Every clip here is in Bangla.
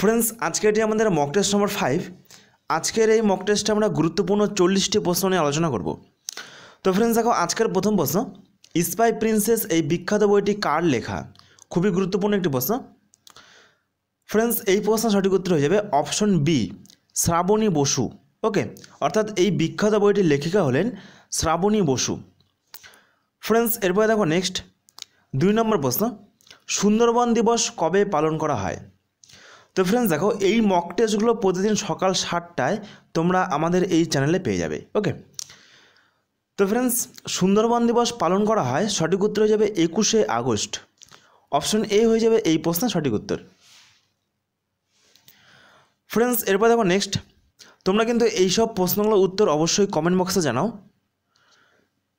ফ্রেন্ডস আজকের এটি আমাদের মক টেস্ট নম্বর ফাইভ আজকের এই মক টেস্টে আমরা গুরুত্বপূর্ণ চল্লিশটি প্রশ্ন নিয়ে আলোচনা করব তো ফ্রেন্ডস দেখো আজকের প্রথম প্রশ্ন স্পাই প্রিন্সেস এই বিখ্যাত বইটি কার লেখা খুবই গুরুত্বপূর্ণ একটি প্রশ্ন ফ্রেন্ডস এই প্রশ্ন সঠিক উত্তর হয়ে যাবে option B Shrabani Basu okay অর্থাৎ এই বিখ্যাত বইটির লেখিকা হলেন শ্রাবণী বসু ফ্রেন্ডস এরপরে দেখো নেক্সট দুই নম্বর প্রশ্ন সুন্দরবন দিবস কবে পালন করা হয় তো ফ্রেন্ডস দেখো এই মক টেস্টগুলো প্রতিদিন সকাল সাতটায় তোমরা আমাদের এই চ্যানেলে পেয়ে যাবে ওকে তো ফ্রেন্ডস সুন্দরবন দিবস পালন করা হয় সঠিক উত্তর হয়ে যাবে একুশে আগস্ট অপশন এ হয়ে যাবে এই প্রশ্নের সঠিক উত্তর ফ্রেন্ডস এরপর দেখো নেক্সট তোমরা কিন্তু এই সব প্রশ্নগুলোর উত্তর অবশ্যই কমেন্ট বক্সে জানাও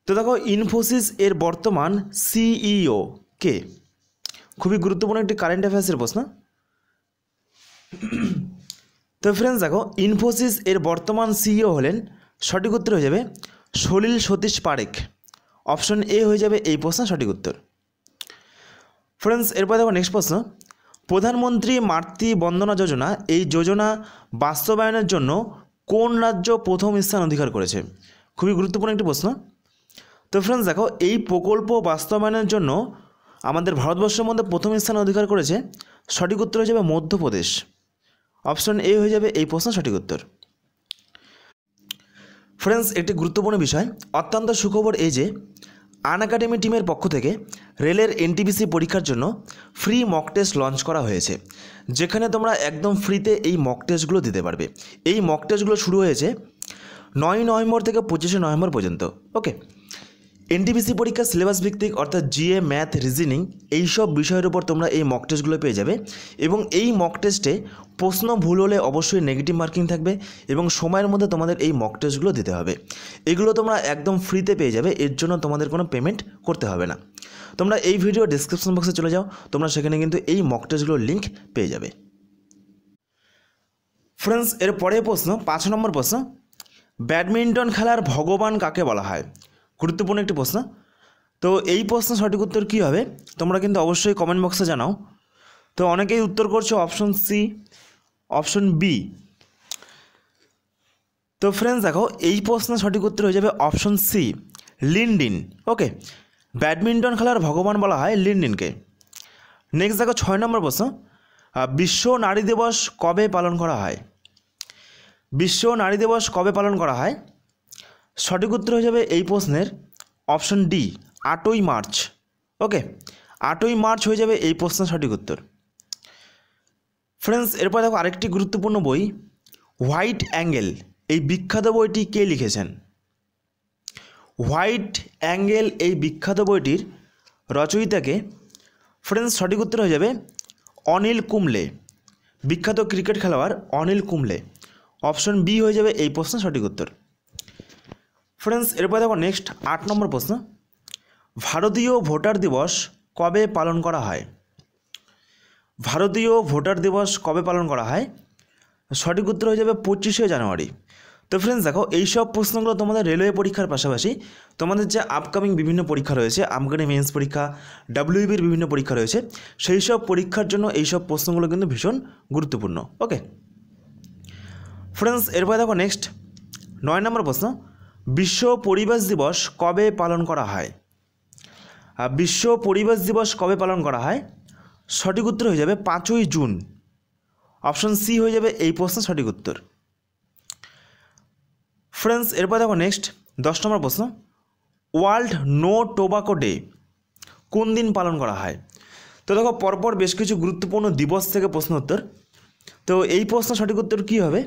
তো দেখো ইনফোসিস এর বর্তমান সিইও e কে খুবই গুরুত্বপূর্ণ একটি কারেন্ট অ্যাফেয়ার্সের প্রশ্ন তো ফ্রেন্ডস দেখো ইনফোসিস এর বর্তমান সিইও হলেন সঠিক উত্তর হয়ে যাবে সলিল সতীশ পারেখ অপশন এ হয়ে যাবে এই প্রশ্ন সঠিক উত্তর ফ্রেন্ডস এরপর দেখো নেক্সট প্রশ্ন প্রধানমন্ত্রী মাতৃ বন্দনা যোজনা এই যোজনা বাস্তবায়নের জন্য কোন রাজ্য প্রথম স্থান অধিকার করেছে খুবই গুরুত্বপূর্ণ একটি প্রশ্ন তো ফ্রেন্ডস দেখো এই প্রকল্প বাস্তবায়নের জন্য আমাদের ভারতবর্ষের মধ্যে প্রথম স্থান অধিকার করেছে সঠিক উত্তর হয়ে যাবে মধ্যপ্রদেশ অপশন এ হয়ে যাবে এই প্রশ্ন সঠিক উত্তর ফ্রেন্ডস একটি গুরুত্বপূর্ণ বিষয় অত্যন্ত সুখবর এই যে আন একাডেমি টিমের পক্ষ থেকে রেলের এনটিপিসি পরীক্ষার জন্য ফ্রি মক টেস্ট লঞ্চ করা হয়েছে যেখানে তোমরা একদম ফ্রিতে এই মক টেস্টগুলো দিতে পারবে এই মক টেস্টগুলো শুরু হয়েছে নয় নভেম্বর থেকে পঁচিশে নভেম্বর পর্যন্ত ওকে এনটিপিসি পরীক্ষার সিলেবাস ভিত্তিক অর্থাৎ জিএ ম্যাথ রিজনিং এই সব বিষয়ের উপর তোমরা এই মক টেস্টগুলো পেয়ে যাবে এবং এই মক টেস্টে প্রশ্ন ভুল হলে অবশ্যই নেগেটিভ মার্কিং থাকবে এবং সময়ের মধ্যে তোমাদের এই মক টেস্টগুলো দিতে হবে এগুলো তোমরা একদম ফ্রিতে পেয়ে যাবে এর জন্য তোমাদের কোনো পেমেন্ট করতে হবে না তোমরা এই ভিডিও ডিসক্রিপশন বক্সে চলে যাও তোমরা সেখানে কিন্তু এই মক টেস্টগুলোর লিঙ্ক পেয়ে যাবে ফ্রেন্ডস এর প্রশ্ন পাঁচ নম্বর প্রশ্ন ব্যাডমিন্টন খেলার ভগবান কাকে বলা হয় গুরুত্বপূর্ণ একটি প্রশ্ন তো এই প্রশ্ন সঠিক উত্তর কী হবে তোমরা কিন্তু অবশ্যই কমেন্ট বক্সে জানাও তো অনেকেই উত্তর করছো অপশন সি অপশন বি তো ফ্রেন্ডস দেখো এই প্রশ্ন সঠিক উত্তর হয়ে যাবে option C Lin Dan okay badminton খেলার ভগবান বলা হয় লিনডিনকে নেক্সট দেখো ছয় নম্বর প্রশ্ন বিশ্ব নারী দিবস কবে পালন করা হয় বিশ্ব নারী দিবস কবে পালন করা হয় সঠিক উত্তর হয়ে যাবে এই প্রশ্নের অপশন ডি আটই মার্চ ওকে আটই মার্চ হয়ে যাবে এই প্রশ্নের সঠিক উত্তর ফ্রেন্ডস এরপর দেখো আরেকটি গুরুত্বপূর্ণ বই হোয়াইট অ্যাঙ্গেল এই বিখ্যাত বইটি কে লিখেছেন হোয়াইট অ্যাঙ্গেল এই বিখ্যাত বইটির রচয়িতাকে ফ্রেন্ডস সঠিক উত্তর হয়ে যাবে অনিল কুমলে বিখ্যাত ক্রিকেট খেলোয়াড় অনিল কুমলে অপশন বি হয়ে যাবে এই প্রশ্নের সঠিক উত্তর ফ্রেন্ডস এরপরে দেখো নেক্সট আট নম্বর প্রশ্ন ভারতীয় ভোটার দিবস কবে পালন করা হয় ভারতীয় ভোটার দিবস কবে পালন করা হয় সঠিক উত্তর হয়ে যাবে পঁচিশে জানুয়ারি তো ফ্রেন্ডস দেখো এইসব প্রশ্নগুলো তোমাদের রেলওয়ে পরীক্ষার পাশাপাশি তোমাদের যে আপকামিং বিভিন্ন পরীক্ষা রয়েছে আপকামিং মেন্স পরীক্ষা ডাব্লিউবির e বিভিন্ন পরীক্ষা রয়েছে সেই সব পরীক্ষার জন্য এইসব প্রশ্নগুলো কিন্তু ভীষণ গুরুত্বপূর্ণ ওকে ফ্রেন্ডস এরপরে দেখো নেক্সট নয় নম্বর প্রশ্ন বিশ্ব পরিবেশ দিবস কবে পালন করা হয় বিশ্ব পরিবেশ দিবস কবে পালন করা হয় সঠিক উত্তর হয়ে যাবে পাঁচই জুন অপশন সি হয়ে যাবে এই প্রশ্নের সঠিক উত্তর ফ্রেন্ডস এরপর দেখো নেক্সট দশ নম্বর প্রশ্ন ওয়ার্ল্ড নো টোবাকো ডে কোন দিন পালন করা হয় তো দেখো পরপর বেশ কিছু গুরুত্বপূর্ণ দিবস থেকে প্রশ্ন উত্তর তো এই প্রশ্ন সঠিক উত্তর কী হবে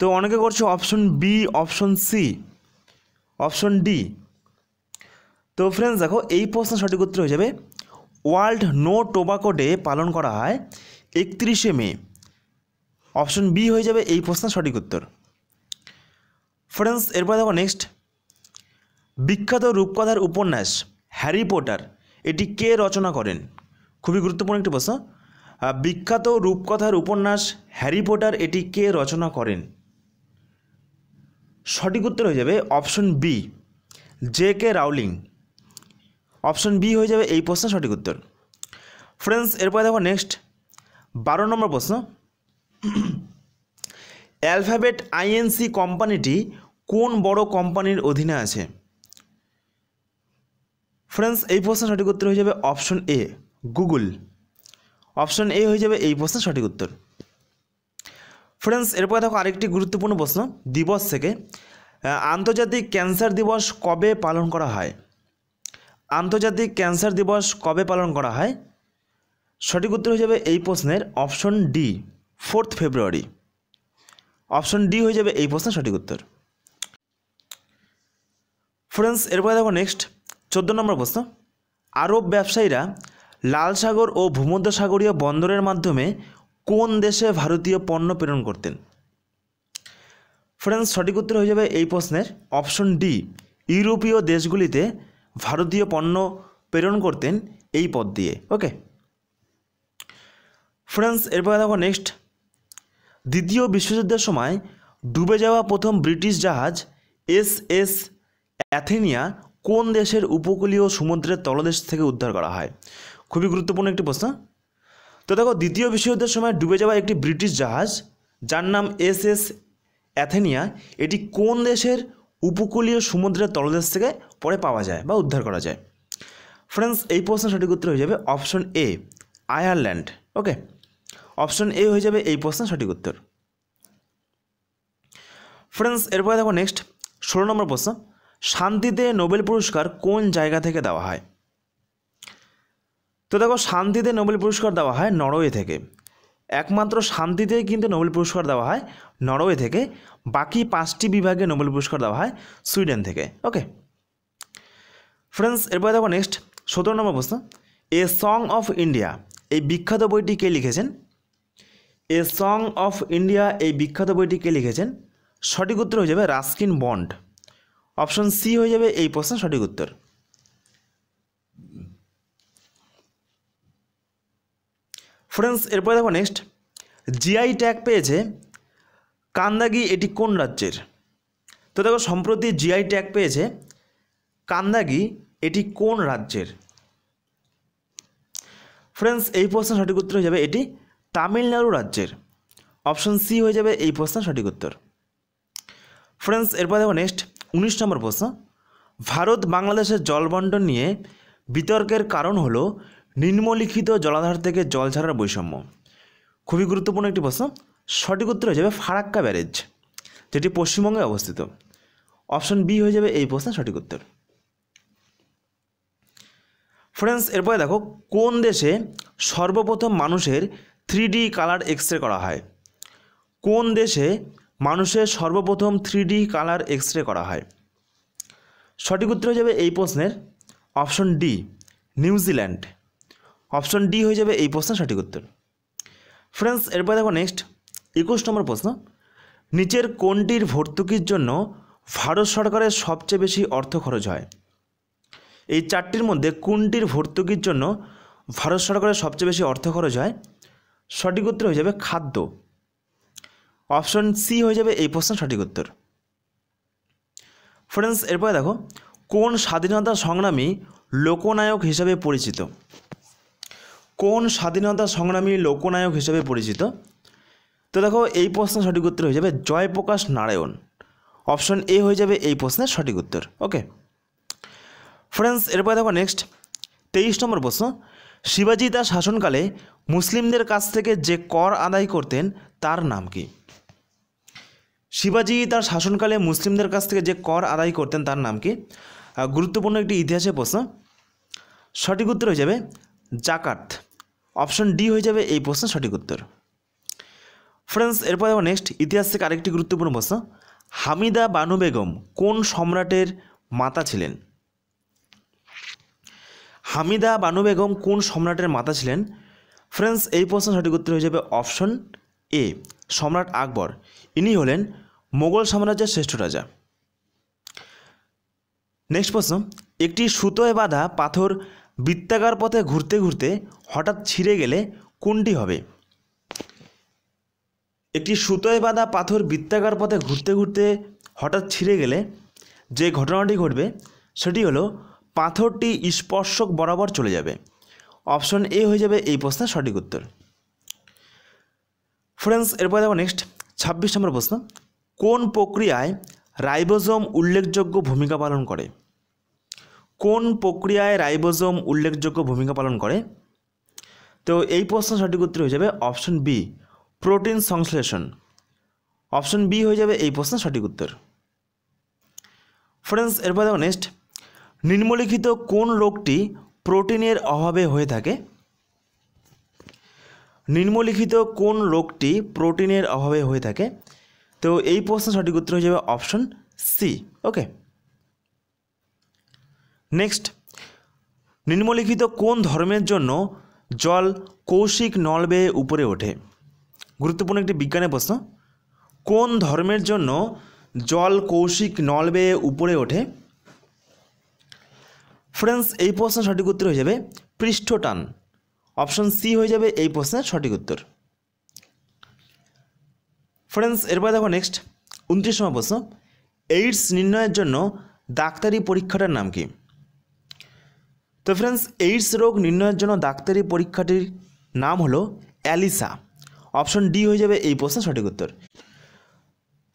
তো অনেকে করছে option B option C option D তো ফ্রেন্ডস দেখো এই প্রশ্ন সঠিক উত্তর হয়ে যাবে ওয়ার্ল্ড নো টোবাকো ডে পালন করা হয় একত্রিশে মে অপশন বি হয়ে যাবে এই প্রশ্ন সঠিক উত্তর ফ্রেন্ডস এরপর দেখো নেক্সট বিখ্যাত রূপকথার উপন্যাস হ্যারি পটার এটি কে রচনা করেন খুবই গুরুত্বপূর্ণ একটি প্রশ্ন বিখ্যাত রূপকথার উপন্যাস হ্যারি পটার এটি কে রচনা করেন সঠিক উত্তর হয়ে যাবে option B J K Rowling option B হয়ে যাবে এই প্রশ্নের সঠিক উত্তর ফ্রেন্ডস এরপরে দেখো নেক্সট বারো নম্বর প্রশ্ন অ্যালফাবেট আইএনসি কোম্পানিটি কোন বড় কোম্পানির অধীনে আছে ফ্রেন্ডস এই প্রশ্নের সঠিক উত্তর হয়ে যাবে option A Google option A হয়ে যাবে এই প্রশ্নের সঠিক উত্তর ফ্রেন্ডস এরপরে দেখো আরেকটি গুরুত্বপূর্ণ প্রশ্ন দিবস থেকে আন্তর্জাতিক ক্যান্সার দিবস কবে পালন করা হয় আন্তর্জাতিক ক্যান্সার দিবস কবে পালন করা হয় সঠিক উত্তর হয়ে যাবে এই প্রশ্নের option D fourth February option D হয়ে যাবে এই প্রশ্নের সঠিক উত্তর ফ্রেন্ডস এরপরে দেখো নেক্সট চোদ্দ নম্বর প্রশ্ন আরব ব্যবসায়ীরা লাল সাগর ও ভূমধ্যসাগরীয় বন্দরের মাধ্যমে কোন দেশে ভারতীয় পণ্য প্রেরণ করতেন ফ্রেন্ডস সঠিক উত্তর হয়ে যাবে এই প্রশ্নের অপশন ডি ইউরোপীয় দেশগুলিতে ভারতীয় পণ্য প্রেরণ করতেন এই পদ দিয়ে ওকে ফ্রেন্স এরপরে দেখো নেক্সট দ্বিতীয় বিশ্বযুদ্ধের সময় ডুবে যাওয়া প্রথম ব্রিটিশ জাহাজ এস এস অ্যাথেনিয়া কোন দেশের উপকূলীয় সমুদ্রের তলদেশ থেকে উদ্ধার করা হয় খুবই গুরুত্বপূর্ণ একটি প্রশ্ন তো দেখো দ্বিতীয় বিশ্বযুদ্ধের সময় ডুবে যাওয়া একটি ব্রিটিশ জাহাজ যার নাম এস এস অ্যাথেনিয়া এটি কোন দেশের উপকূলীয় সমুদ্রের তলদেশ থেকে পরে পাওয়া যায় বা উদ্ধার করা যায় ফ্রেন্ডস এই প্রশ্ন সঠিক উত্তর হয়ে যাবে option A Ireland okay option A হয়ে যাবে এই প্রশ্ন সঠিক উত্তর ফ্রেন্ডস এরপরে দেখো নেক্সট ষোলো নম্বর প্রশ্ন শান্তিতে নোবেল পুরস্কার কোন জায়গা থেকে দেওয়া হয় তো দেখো শান্তিতে নোবেল পুরস্কার দেওয়া হয় নরওয়ে থেকে একমাত্র শান্তিতেই কিন্তু নোবেল পুরস্কার দেওয়া হয় নরওয়ে থেকে বাকি পাঁচটি বিভাগে নোবেল পুরস্কার দেওয়া হয় সুইডেন থেকে ওকে ফ্রেন্ডস এরপরে দেখো নেক্সট সতেরো নম্বর প্রশ্ন এ সং অফ ইন্ডিয়া এই বিখ্যাত বইটি কে লিখেছেন এ সং অফ ইন্ডিয়া এই বিখ্যাত বইটি কে লিখেছেন সঠিক উত্তর হয়ে যাবে রাস্কিন বন্ড অপশন সি হয়ে যাবে এই প্রশ্নের সঠিক উত্তর ফ্রেন্ডস এরপরে দেখো নেক্সট জিআই ট্যাগ পেয়েছে কান্দাগি এটি কোন রাজ্যের তো দেখো সম্প্রতি জিআই ট্যাগ পেয়েছে কান্দাগি এটি কোন রাজ্যের ফ্রেন্ডস এই প্রশ্ন সঠিক উত্তর হয়ে যাবে এটি তামিলনাড়ু রাজ্যের অপশন সি হয়ে যাবে এই প্রশ্ন সঠিক উত্তর ফ্রেন্ডস এরপর দেখো নেক্সট উনিশ নম্বর প্রশ্ন ভারত বাংলাদেশের জল বন্টন নিয়ে বিতর্কের কারণ হলো নিম্নলিখিত জলাধার থেকে জল ছাড়ার বৈষম্য খুবই গুরুত্বপূর্ণ একটি প্রশ্ন সঠিক উত্তর হয়ে যাবে ফারাক্কা ব্যারেজ যেটি পশ্চিমবঙ্গে অবস্থিত অপশন বি হয়ে যাবে এই প্রশ্নের সঠিক উত্তর ফ্রেন্ডস এরপরে দেখো কোন দেশে সর্বপ্রথম মানুষের three D colour X ray করা হয় কোন দেশে মানুষের সর্বপ্রথম three D colour X ray করা হয় সঠিক উত্তর হয়ে যাবে এই প্রশ্নের option D New Zealand option D হয়ে যাবে এই প্রশ্ন সঠিক উত্তর ফ্রেন্ডস এরপর দেখো নেক্সট একুশ নম্বর প্রশ্ন নিচের কোনটির ভর্তুকির জন্য ভারত সরকারের সবচেয়ে বেশি অর্থ খরচ হয় এই চারটির মধ্যে কোনটির ভর্তুকির জন্য ভারত সরকারের সবচেয়ে বেশি অর্থ খরচ হয় সঠিক উত্তর হয়ে যাবে খাদ্য অপশন সি হয়ে যাবে এই প্রশ্ন সঠিক উত্তর ফ্রেন্ডস এরপরে দেখো কোন স্বাধীনতা সংগ্রামী লোকনায়ক হিসেবে পরিচিত কোন স্বাধীনতা সংগ্রামী লোকনায়ক হিসেবে পরিচিত তো দেখো এই প্রশ্নের সঠিক উত্তর হয়ে যাবে জয়প্রকাশ নারায়ণ অপশন এ হয়ে যাবে এই প্রশ্নের সঠিক উত্তর ওকে ফ্রেন্ডস এরপরে দেখো নেক্সট তেইশ নম্বর প্রশ্ন শিবাজি তার শাসনকালে মুসলিমদের কাছ থেকে যে কর আদায় করতেন তার নাম কি শিবাজি তার শাসনকালে মুসলিমদের কাছ থেকে যে কর আদায় করতেন তার নাম কি গুরুত্বপূর্ণ একটি ইতিহাসের প্রশ্ন সঠিক উত্তর হয়ে যাবে জাকাত অপশন ডি হয়ে যাবে এই প্রশ্নের সঠিক উত্তর ফ্রেন্ডস এরপর যাবো নেক্সট ইতিহাস থেকে আরেকটি গুরুত্বপূর্ণ প্রশ্ন হামিদা বানু বেগম কোন সম্রাটের মাতা ছিলেন হামিদা বানু বেগম কোন সম্রাটের মাতা ছিলেন ফ্রেন্ডস এই প্রশ্ন সঠিক উত্তর হয়ে যাবে অপশন এ সম্রাট আকবর ইনি হলেন মোগল সাম্রাজ্যের শ্রেষ্ঠ রাজা নেক্সট প্রশ্ন একটি সুতোয় বাঁধা পাথর বৃত্তাকার পথে ঘুরতে ঘুরতে হঠাৎ ছিঁড়ে গেলে কোনটি হবে একটি সুতোয় বাঁধা পাথর বৃত্তাকার পথে ঘুরতে ঘুরতে হঠাৎ ছিঁড়ে গেলে যে ঘটনাটি ঘটবে সেটি হলো পাথরটি স্পর্শক বরাবর চলে যাবে অপশন এ হয়ে যাবে এই প্রশ্নের সঠিক উত্তর ফ্রেন্ডস এরপর দেখো নেক্সট ছাব্বিশ নম্বর প্রশ্ন কোন প্রক্রিয়ায় রাইবোজম উল্লেখযোগ্য ভূমিকা পালন করে কোন প্রক্রিয়ায় রাইবোজোম উল্লেখযোগ্য ভূমিকা পালন করে তো এই প্রশ্ন সঠিক উত্তর হয়ে যাবে অপশন বি প্রোটিন সংশ্লেষণ অপশন বি হয়ে যাবে এই প্রশ্নের সঠিক উত্তর ফ্রেন্ডস এরপর দেখো নেক্সট নিম্নলিখিত কোন রোগটি প্রোটিনের অভাবে হয়ে থাকে নিম্নলিখিত কোন রোগটি প্রোটিনের অভাবে হয়ে থাকে তো এই প্রশ্ন সঠিক উত্তর হয়ে যাবে অপশন সি ওকে নেক্সট নিম্নলিখিত কোন ধর্মের জন্য জল কৌশিক নল বেয়ে উপরে ওঠে গুরুত্বপূর্ণ একটি বিজ্ঞানের প্রশ্ন কোন ধর্মের জন্য জল কৌশিক নল বেয়ে উপরে ওঠে ফ্রেন্ডস এই প্রশ্ন সঠিক উত্তর হয়ে যাবে পৃষ্ঠটান অপশন সি হয়ে যাবে এই প্রশ্নের সঠিক উত্তর ফ্রেন্ডস এরপরে দেখো নেক্সট উনত্রিশতম প্রশ্ন এইডস নির্ণয়ের জন্য ডাক্তারি পরীক্ষাটার নাম কি তো ফ্রেন্ডস এইডস রোগ নির্ণয়ের জন্য ডাক্তারি পরীক্ষাটির নাম হলো অ্যালিসা অপশন ডি হয়ে যাবে এই প্রশ্নের সঠিক উত্তর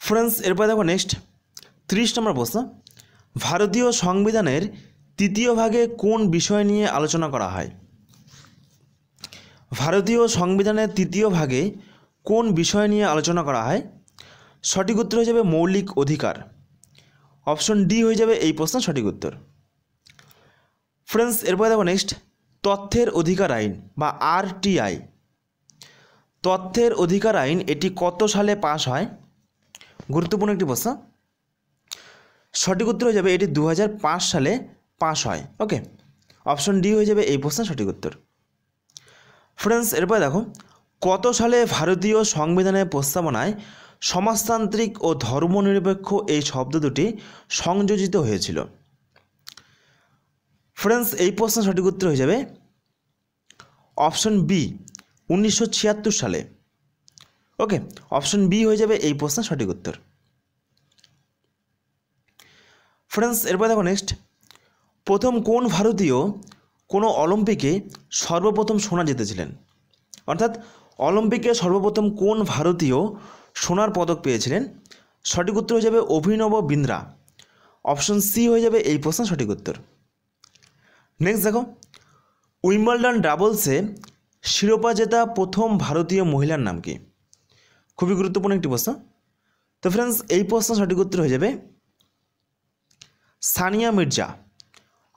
ফ্রেন্ডস এরপর দেখো নেক্সট ত্রিশ নম্বর প্রশ্ন ভারতীয় সংবিধানের তৃতীয় ভাগে কোন বিষয় নিয়ে আলোচনা করা হয় ভারতীয় সংবিধানের তৃতীয় ভাগে কোন বিষয় নিয়ে আলোচনা করা হয় সঠিক উত্তর হয়ে যাবে মৌলিক অধিকার অপশন ডি হয়ে যাবে এই প্রশ্নের সঠিক উত্তর ফ্রেন্ডস এরপরে দেখো নেক্সট তথ্যের অধিকার আইন বা আরটিআই তথ্যের অধিকার আইন এটি কত সালে পাশ হয় গুরুত্বপূর্ণ একটি প্রশ্ন সঠিক উত্তর হয়ে যাবে এটি দু সালে পাশ হয় ওকে অপশন ডি হয়ে যাবে এই প্রশ্ন সঠিক উত্তর ফ্রেন্ডস এরপরে দেখো কত সালে ভারতীয় সংবিধানের প্রস্তাবনায় সমাজতান্ত্রিক ও ধর্মনিরপেক্ষ এই শব্দ দুটি সংযোজিত হয়েছিল ফ্রেন্ডস এই প্রশ্ন সঠিক উত্তর হয়ে যাবে অপশন বি উনিশশো সালে ওকে অপশন বি হয়ে যাবে এই প্রশ্ন সঠিক উত্তর ফ্রেন্ডস এরপর দেখো নেক্সট প্রথম কোন ভারতীয় কোনো অলিম্পিকে সর্বপ্রথম সোনা জিতেছিলেন অর্থাৎ অলিম্পিকে সর্বপ্রথম কোন ভারতীয় সোনার পদক পেয়েছিলেন সঠিক উত্তর হয়ে যাবে অভিনব বিন্দ্রা অপশন সি হয়ে যাবে এই প্রশ্ন সঠিক উত্তর নেক্সট দেখো উইম্বলডন ডাবলসে শিরোপা জেতা প্রথম ভারতীয় মহিলার নাম কি খুবই গুরুত্বপূর্ণ একটি প্রশ্ন তো ফ্রেন্ডস এই প্রশ্ন সঠিক উত্তর হয়ে যাবে সানিয়া মির্জা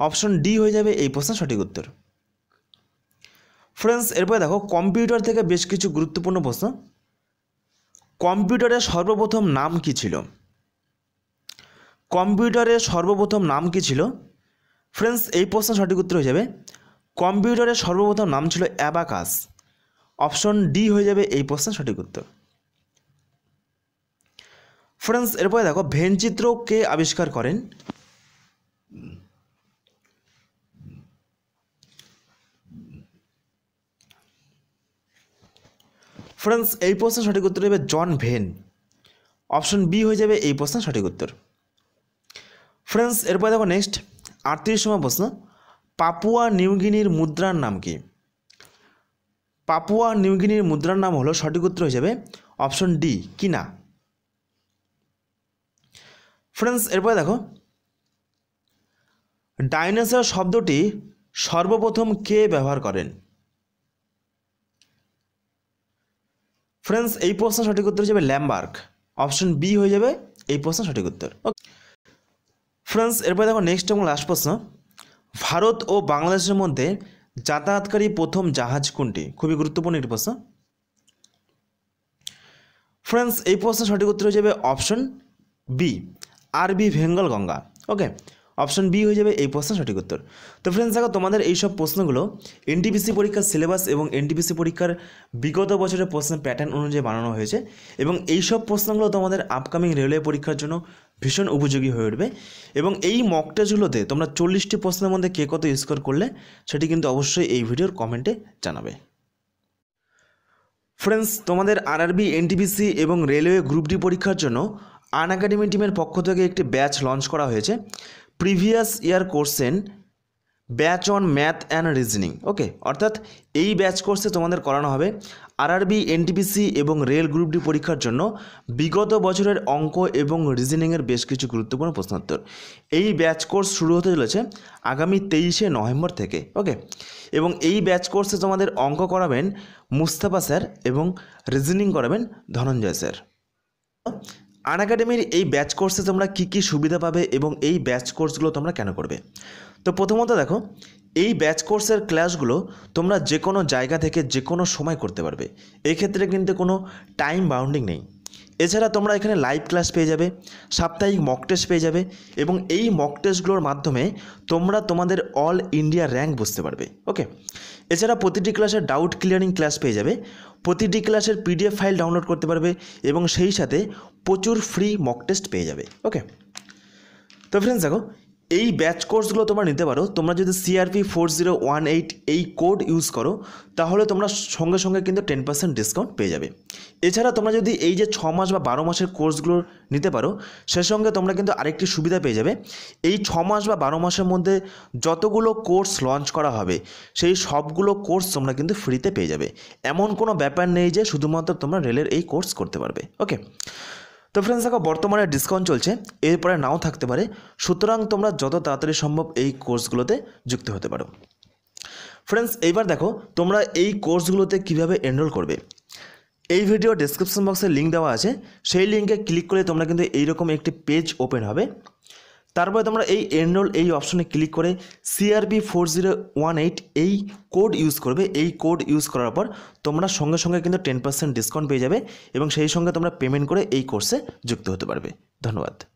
অপশন ডি হয়ে যাবে এই প্রশ্ন সঠিক উত্তর ফ্রেন্ডস এরপরে দেখো কম্পিউটার থেকে বেশ কিছু গুরুত্বপূর্ণ প্রশ্ন কম্পিউটারের সর্বপ্রথম নাম কি ছিল কম্পিউটারের সর্বপ্রথম নাম কি ছিল ফ্রেন্ডস এই প্রশ্ন সঠিক উত্তর হয়ে যাবে কম্পিউটারের সর্বপ্রথম নাম ছিল অ্যাবাকাস অপশন ডি হয়ে যাবে এই প্রশ্নের সঠিক উত্তর ফ্রেন্ডস এরপরে দেখো ভেনচিত্র কে আবিষ্কার করেন ফ্রেন্ডস এই প্রশ্নের সঠিক উত্তর হবে জন ভেন অপশন বি হয়ে যাবে এই প্রশ্নের সঠিক উত্তর ফ্রেন্ডস এরপরে দেখো নেক্সট আটত্রিশতম প্রশ্ন পাপুয়া নিউগিনির মুদ্রার নাম কি পাপুয়া নিউগিনির মুদ্রার নাম হলো সঠিক উত্তর হিসেবে অপশন ডি কি না ফ্রেন্ডস এরপরে দেখো ডাইনোসর শব্দটি সর্বপ্রথম কে ব্যবহার করেন ফ্রেন্ডস এই প্রশ্ন সঠিক উত্তর হিসেবে ল্যাম্বার্ক অপশন বি হয়ে যাবে এই প্রশ্ন সঠিক উত্তর ফ্রেন্ডস এরপরে দেখো নেক্সট এবং লাস্ট প্রশ্ন ভারত ও বাংলাদেশের মধ্যে যাতায়াতকারী প্রথম জাহাজ কোনটি খুবই গুরুত্বপূর্ণ একটি প্রশ্ন ফ্রেন্ডস এই প্রশ্নের সঠিক উত্তর হয়ে যাবে অপশন বি আরবি ভেঙ্গল গঙ্গা ওকে অপশন বি হয়ে যাবে এই প্রশ্ন সঠিক উত্তর তো ফ্রেন্ডস দেখো তোমাদের এইসব প্রশ্নগুলো এনটিপিসি পরীক্ষার সিলেবাস এবং এনটিপিসি পরীক্ষার বিগত বছরের প্রশ্ন প্যাটার্ন অনুযায়ী বানানো হয়েছে এবং এইসব প্রশ্নগুলো তোমাদের আপকামিং রেলওয়ে পরীক্ষার জন্য ভীষণ উপযোগী হয়ে উঠবে এবং এই মক টেস্টগুলোতে তোমরা চল্লিশটি প্রশ্নের মধ্যে কে কত স্কোর করলে সেটি কিন্তু অবশ্যই এই ভিডিওর কমেন্টে জানাবে ফ্রেন্ডস তোমাদের আরআরবি এনটিপিসি এবং রেলওয়ে গ্রুপ ডি পরীক্ষার জন্য আন একাডেমি টিমের পক্ষ থেকে একটি ব্যাচ লঞ্চ করা হয়েছে প্রিভিয়াস ইয়ার কোর্সেন batch on math and reasoning okay অর্থাৎ এই ব্যাচ কোর্সে তোমাদের করানো হবে আরআরবি এনটিপিসি এবং রেল গ্রুপ ডি পরীক্ষার জন্য বিগত বছরের অঙ্ক এবং রিজনিংয়ের বেশ কিছু গুরুত্বপূর্ণ প্রশ্নোত্তর এই ব্যাচ কোর্স শুরু হতে চলেছে আগামী তেইশে নভেম্বর থেকে ওকে এবং এই ব্যাচ কোর্সে তোমাদের অঙ্ক করাবেন মুস্তাফা স্যার এবং রিজনিং করাবেন ধনঞ্জয় স্যার আন একাডেমির এই ব্যাচ কোর্সে তোমরা কী কী সুবিধা পাবে এবং এই ব্যাচ কোর্সগুলো তোমরা কেন করবে তো প্রথমত দেখো এই ব্যাচ কোর্সের ক্লাসগুলো তোমরা যে কোনো জায়গা থেকে যে কোনো সময় করতে পারবে এক্ষেত্রে কিন্তু কোনো টাইম বাউন্ডিং নেই এছাড়া তোমরা এখানে লাইভ ক্লাস পেয়ে যাবে সাপ্তাহিক মক টেস্ট পেয়ে যাবে এবং এই মক টেস্টগুলোর মাধ্যমে তোমরা তোমাদের অল ইন্ডিয়া র্যাঙ্ক বুঝতে পারবে ওকে এছাড়া প্রতিটি ক্লাসের ডাউট ক্লিয়ারিং ক্লাস পেয়ে যাবে প্রতিটি ক্লাসের পিডিএফ ফাইল ডাউনলোড করতে পারবে এবং সেই সাথে প্রচুর ফ্রি মক টেস্ট পেয়ে যাবে ওকে তো ফ্রেন্ডস দেখো এই ব্যাচ কোর্সগুলো তোমরা নিতে পারো তোমরা যদি CRP four zero one eight এই কোড ইউজ করো তাহলে তোমরা সঙ্গে সঙ্গে কিন্তু টেন পার্সেন্ট ডিসকাউন্ট পেয়ে যাবে এছাড়া তোমরা যদি এই যে ছ মাস বা বারো মাসের কোর্সগুলো নিতে পারো সে সঙ্গে তোমরা কিন্তু আরেকটি সুবিধা পেয়ে যাবে এই ছ মাস বা বারো মাসের মধ্যে যতগুলো কোর্স লঞ্চ করা হবে সেই সবগুলো কোর্স তোমরা কিন্তু ফ্রিতে পেয়ে যাবে এমন কোনো ব্যাপার নেই যে শুধুমাত্র তোমরা রেলের এই কোর্স করতে পারবে ওকে তো ফ্রেন্ডস দেখো বর্তমানে ডিসকাউন্ট চলছে এরপরে নাও থাকতে পারে সুতরাং তোমরা যত তাড়াতাড়ি সম্ভব এই কোর্সগুলোতে যুক্ত হতে পারো ফ্রেন্ডস এইবার দেখো তোমরা এই কোর্সগুলোতে কিভাবে এনরোল করবে এই ভিডিও ডেসক্রিপশন বক্সে লিঙ্ক দেওয়া আছে সেই লিঙ্কে ক্লিক করে তোমরা কিন্তু এইরকম একটি পেজ ওপেন হবে তারপরে তোমরা এই এনরোল এই অপশনে ক্লিক করে CRB four zero one eight এই কোড ইউজ করবে এই কোড ইউজ করার পর তোমরা সঙ্গে সঙ্গে কিন্তু টেন পার্সেন্ট ডিসকাউন্ট পেয়ে যাবে এবং সেই সঙ্গে তোমরা পেমেন্ট করে এই কোর্সে যুক্ত হতে পারবে ধন্যবাদ